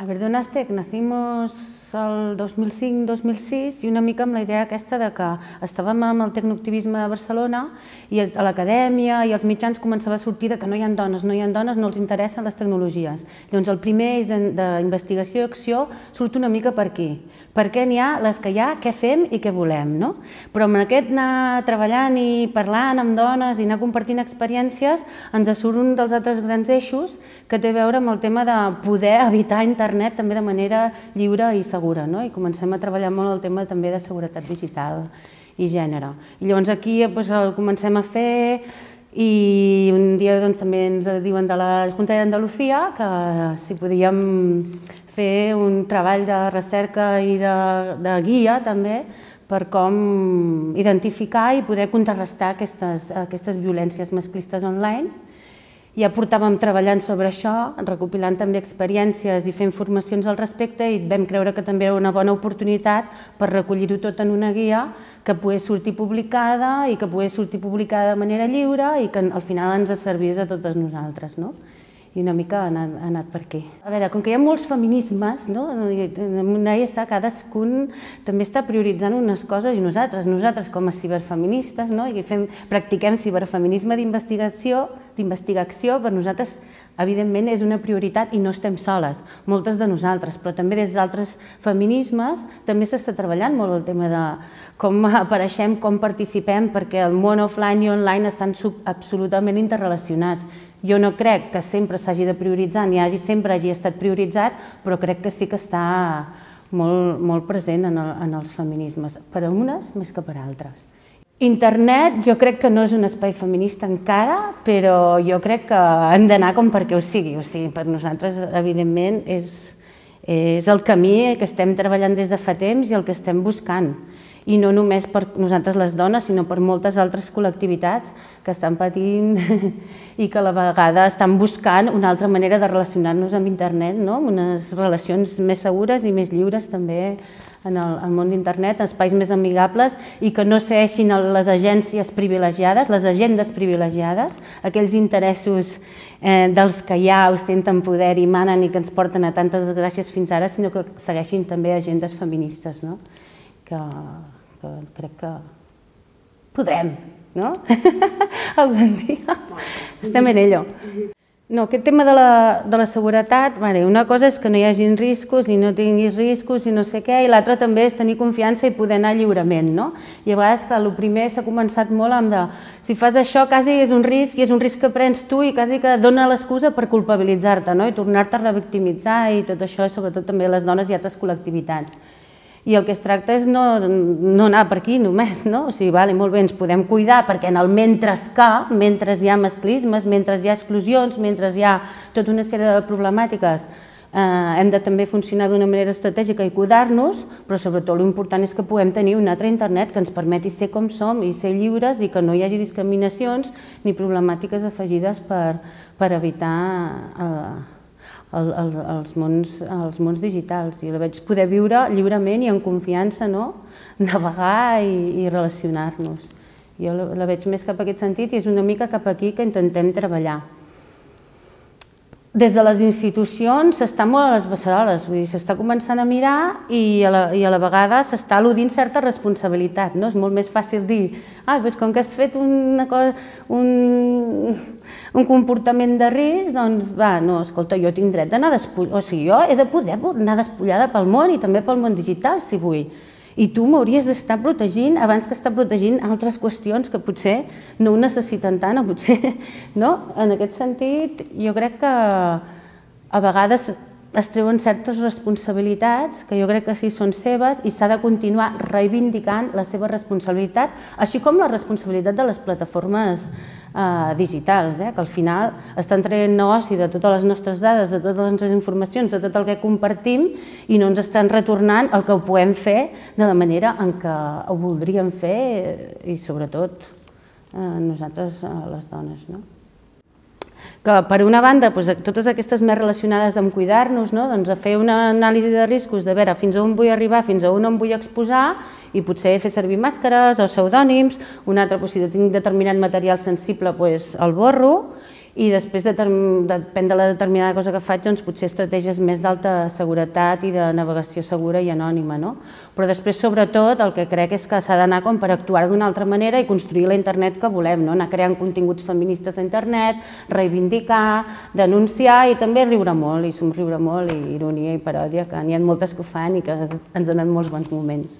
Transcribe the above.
A ver, ¿donaste nacimos el 2005-2006 i una mica amb la idea aquesta de que estàvem amb el tecnoactivisme a Barcelona i a l'acadèmia i els mitjans començava a sortir de que no hi ha dones, no hi ha dones, no els interessen les tecnologies. Llavors el primer eix d'investigació i acció surt una mica per aquí. Per què n'hi ha les que hi ha, què fem i què volem, no? Però amb aquest anar treballant i parlant amb dones i anar compartint experiències ens surt un dels altres grans eixos que té a veure amb el tema de poder evitar internet també de manera lliure i segura segura, no? i comencem a treballar molt el tema també de seguretat digital i gènere. I llavors aquí doncs, el comencem a fer i un dia doncs, també ens diuen de la Junta d'Andalusia que si podíem fer un treball de recerca i de, de guia també per com identificar i poder contrarrestar aquestes, aquestes violències masclistes online ja portàvem treballant sobre això, recopilant també experiències i fent formacions al respecte i vam creure que també era una bona oportunitat per recollir-ho tot en una guia que pogués sortir publicada i que pogués sortir publicada de manera lliure i que al final ens servís a totes nosaltres. No? i una mica ha anat, ha anat per aquí. A veure, com que hi ha molts feminismes, no? en una S cadascun també està prioritzant unes coses i nosaltres, nosaltres com a ciberfeministes, no? I fem, practiquem ciberfeminisme d'investigació, d'investigació, per nosaltres evidentment és una prioritat i no estem soles, moltes de nosaltres, però també des d'altres feminismes també s'està treballant molt el tema de com apareixem, com participem, perquè el món offline i online estan absolutament interrelacionats. Jo no crec que sempre s'hagi de prioritzar, ni hagi, sempre hagi estat prioritzat, però crec que sí que està molt, molt present en, el, en els feminismes, per a unes més que per a altres. Internet jo crec que no és un espai feminista encara, però jo crec que hem d'anar com perquè ho sigui. O sigui, per nosaltres, evidentment, és, és el camí que estem treballant des de fa temps i el que estem buscant i no només per nosaltres les dones, sinó per moltes altres col·lectivitats que estan patint i que a la vegada estan buscant una altra manera de relacionar-nos amb internet, no? unes relacions més segures i més lliures també en el, el món d'internet, espais més amigables i que no segueixin les agències privilegiades, les agendes privilegiades, aquells interessos eh, dels que ja ostenten poder i manen i que ens porten a tantes gràcies fins ara, sinó que segueixin també agendes feministes, no? que que crec que podrem, no? Algun dia. Estem en ello. No, aquest tema de la, de la seguretat, vale, una cosa és que no hi hagin riscos i no tinguis riscos i no sé què, i l'altra també és tenir confiança i poder anar lliurement, no? I a vegades, clar, el primer s'ha començat molt amb de, si fas això, quasi és un risc, i és un risc que prens tu i quasi que dona l'excusa per culpabilitzar-te, no? I tornar-te a revictimitzar i tot això, sobretot també les dones i altres col·lectivitats. I el que es tracta és no, no anar per aquí només, no? O sigui, vale, molt bé, ens podem cuidar, perquè en el mentre ca, mentre hi ha masclismes, mentre hi ha exclusions, mentre hi ha tota una sèrie de problemàtiques, eh, hem de també funcionar d'una manera estratègica i cuidar-nos, però sobretot l'important és que puguem tenir un altre internet que ens permeti ser com som i ser lliures i que no hi hagi discriminacions ni problemàtiques afegides per, per evitar... Eh, el, el, els, mons, els mons digitals i la vaig poder viure lliurement i en confiança, no?, navegar i, i relacionar-nos. Jo la, la veig més cap a aquest sentit i és una mica cap aquí que intentem treballar. Des de les institucions s'està molt a les beceroles, vull dir, s'està començant a mirar i a la, i a la vegada s'està al·ludint certa responsabilitat, no? És molt més fàcil dir, ah, doncs com que has fet una cosa, un, un comportament de risc, doncs, va, no, escolta, jo tinc dret d'anar despullada, o sigui, jo he de poder anar despullada pel món i també pel món digital, si vull. I tu m'hauries d'estar protegint abans que estar protegint altres qüestions que potser no ho necessiten tant, o potser, no? En aquest sentit, jo crec que a vegades es treuen certes responsabilitats que jo crec que sí són seves i s'ha de continuar reivindicant la seva responsabilitat, així com la responsabilitat de les plataformes Eh, digitals, eh, que al final estan traient negoci de totes les nostres dades, de totes les nostres informacions, de tot el que compartim i no ens estan retornant el que ho podem fer de la manera en què ho voldríem fer i sobretot eh, nosaltres, eh, les dones. No? que per una banda doncs, totes aquestes més relacionades amb cuidar-nos, no? doncs a fer una anàlisi de riscos, de veure fins on vull arribar, fins a on em vull exposar, i potser fer servir màscares o pseudònims, un altre, doncs, si tinc determinat material sensible, doncs el borro, i després de, depèn de la determinada cosa que faig, doncs potser estratègies més d'alta seguretat i de navegació segura i anònima, no? Però després, sobretot, el que crec és que s'ha d'anar com per actuar d'una altra manera i construir la internet que volem, no? Anar creant continguts feministes a internet, reivindicar, denunciar i també riure molt i somriure molt i ironia i paròdia, que n'hi ha moltes que ho fan i que ens donen molts bons moments.